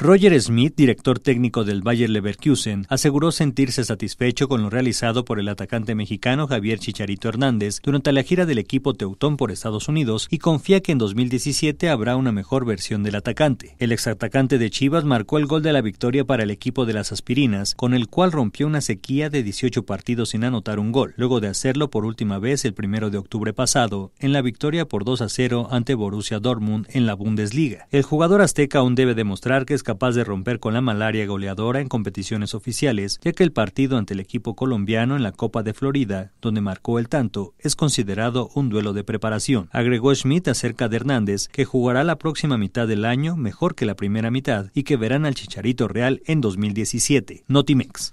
Roger Smith, director técnico del Bayer Leverkusen, aseguró sentirse satisfecho con lo realizado por el atacante mexicano Javier Chicharito Hernández durante la gira del equipo Teutón por Estados Unidos y confía que en 2017 habrá una mejor versión del atacante. El exatacante de Chivas marcó el gol de la victoria para el equipo de las Aspirinas, con el cual rompió una sequía de 18 partidos sin anotar un gol, luego de hacerlo por última vez el primero de octubre pasado, en la victoria por 2 a 0 ante Borussia Dortmund en la Bundesliga. El jugador azteca aún debe demostrar que es capaz de romper con la malaria goleadora en competiciones oficiales, ya que el partido ante el equipo colombiano en la Copa de Florida, donde marcó el tanto, es considerado un duelo de preparación. Agregó Schmidt acerca de Hernández, que jugará la próxima mitad del año mejor que la primera mitad y que verán al Chicharito Real en 2017. Notimex.